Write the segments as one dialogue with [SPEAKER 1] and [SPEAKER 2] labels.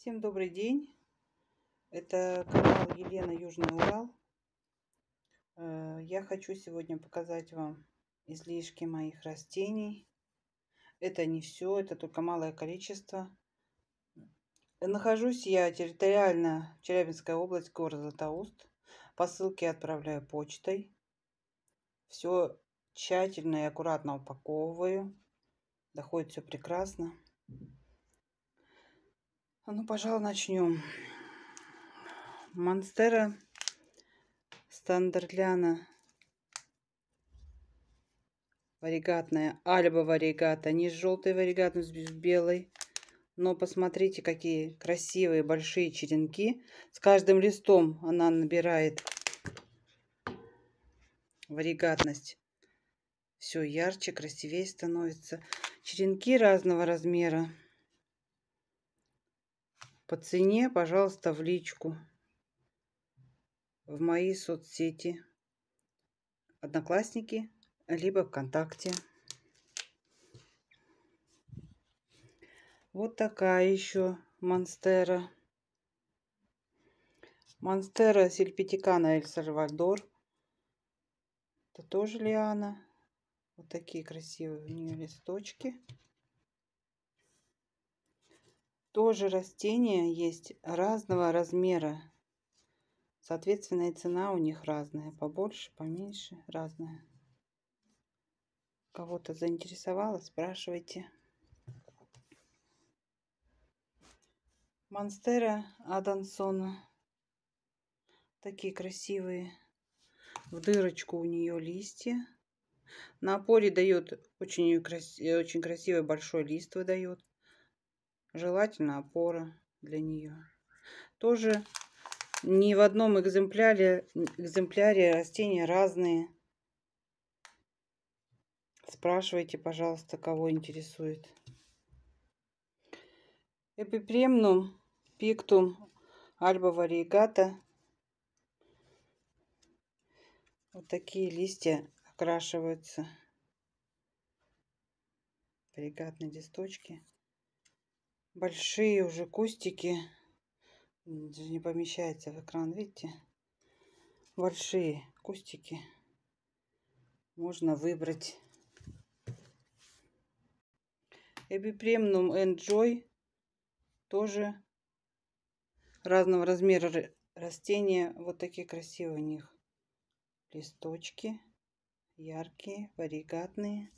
[SPEAKER 1] Всем добрый день. Это канал Елена Южный Урал. Э, я хочу сегодня показать вам излишки моих растений. Это не все, это только малое количество. Нахожусь я территориально Челябинская область, город Златоуст. Посылки отправляю почтой. Все тщательно и аккуратно упаковываю. Доходит все прекрасно. Ну, пожалуй, начнем. Монстера Стандартляна. Варигатная. Альба варигата. Не с желтой варигат, но с белой. Но посмотрите, какие красивые большие черенки. С каждым листом она набирает варигатность. Все ярче, красивее становится. Черенки разного размера. По цене, пожалуйста, в личку. В мои соцсети. Одноклассники, либо ВКонтакте. Вот такая еще Монстера. Монстера сельпетикана Эль Сальвадор. Это тоже лиана. Вот такие красивые у нее листочки тоже растения есть разного размера. Соответственно, и цена у них разная. Побольше, поменьше, разная. Кого-то заинтересовало, спрашивайте. Монстера Адансона. Такие красивые. В дырочку у нее листья. На опоре дает очень, крас... Э, очень красивый большой лист выдает желательно опора для нее. Тоже ни в одном экземпляре, экземпляре растения разные. Спрашивайте, пожалуйста, кого интересует. Эпипремнум пиктум альба варигата. Вот такие листья окрашиваются. Варигатные листочки большие уже кустики. Даже не помещается в экран, видите? Большие кустики можно выбрать. Эбипремнум Enjoy тоже разного размера растения. Вот такие красивые у них листочки. Яркие, варигатные.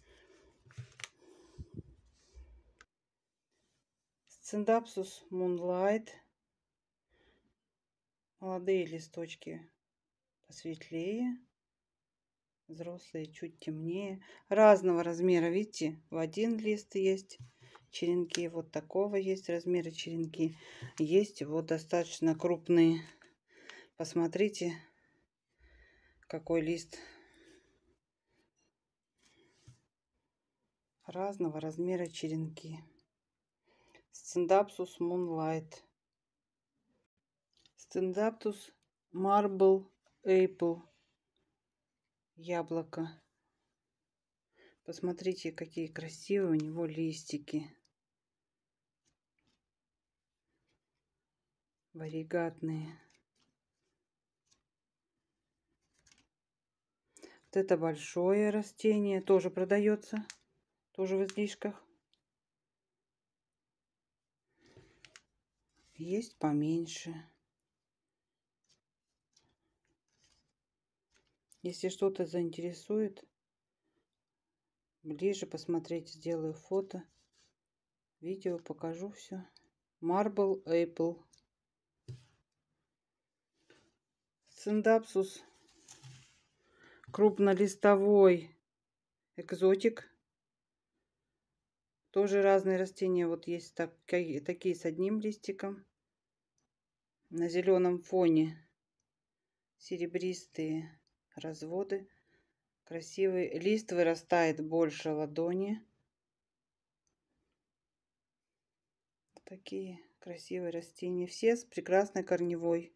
[SPEAKER 1] Циндапсус Мунлайт. Молодые листочки посветлее. Взрослые чуть темнее. Разного размера, видите, в один лист есть черенки. Вот такого есть размера черенки. Есть вот достаточно крупные. Посмотрите, какой лист разного размера черенки. Стендаптус Мунлайт, Стендаптус Марбл Apple. Яблоко. Посмотрите, какие красивые у него листики. Варигатные. Вот это большое растение. Тоже продается. Тоже в излишках. есть поменьше. Если что-то заинтересует, ближе посмотреть, сделаю фото, видео, покажу все. Marble Apple. Синдапсус крупнолистовой экзотик. Тоже разные растения. Вот есть так, такие с одним листиком на зеленом фоне серебристые разводы. Красивый лист вырастает больше ладони. Такие красивые растения. Все с прекрасной корневой.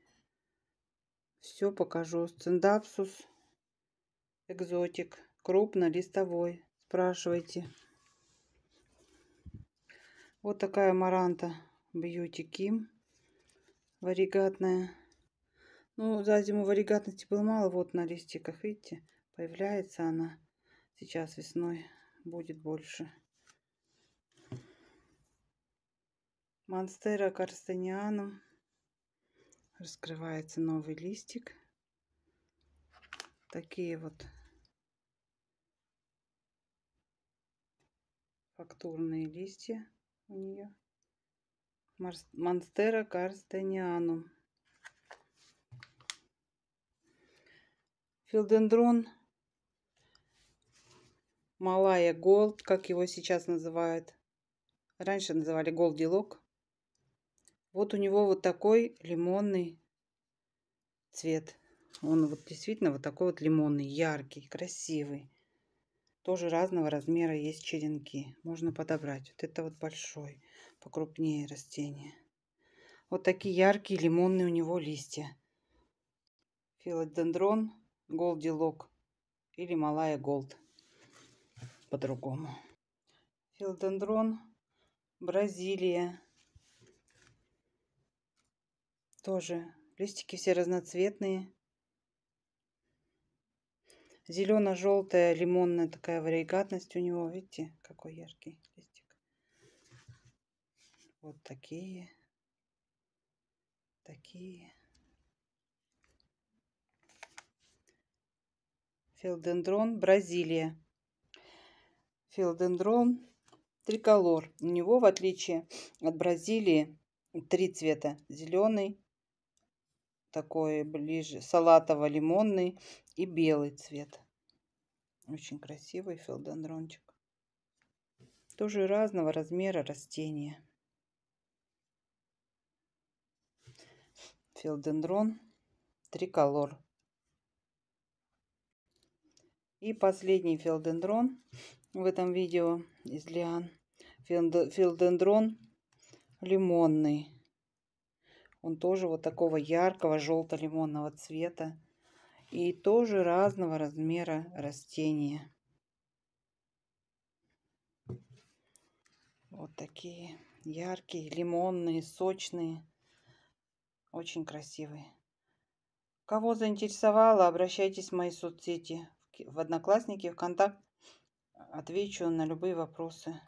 [SPEAKER 1] Все покажу. Сциндапсус экзотик. крупно листовой Спрашивайте. Вот такая маранта Бьюти Ким варигатная. Ну, за зиму варигатности было мало. Вот на листиках, видите, появляется она. Сейчас весной будет больше. Монстера карстанианом. Раскрывается новый листик. Такие вот фактурные листья у нее. Монстера карстанианум. Филдендрон Малая Голд, как его сейчас называют. Раньше называли Голдилок. Вот у него вот такой лимонный цвет. Он вот действительно вот такой вот лимонный, яркий, красивый. Тоже разного размера есть черенки. Можно подобрать. Вот это вот большой покрупнее растение. Вот такие яркие лимонные у него листья. Филодендрон, голдилок или малая голд по-другому. Филодендрон, Бразилия. Тоже листики все разноцветные. Зелено-желтая лимонная такая варигатность у него. Видите, какой яркий листик вот такие, такие. Филдендрон Бразилия. Филдендрон триколор. У него, в отличие от Бразилии, три цвета. Зеленый, такой ближе, салатово-лимонный и белый цвет. Очень красивый филдендрончик. Тоже разного размера растения. филдендрон триколор. И последний филдендрон в этом видео из лиан. Филдендрон лимонный. Он тоже вот такого яркого желто-лимонного цвета. И тоже разного размера растения. Вот такие яркие, лимонные, сочные очень красивый. Кого заинтересовало, обращайтесь в мои соцсети, в Одноклассники, ВКонтакт. Отвечу на любые вопросы.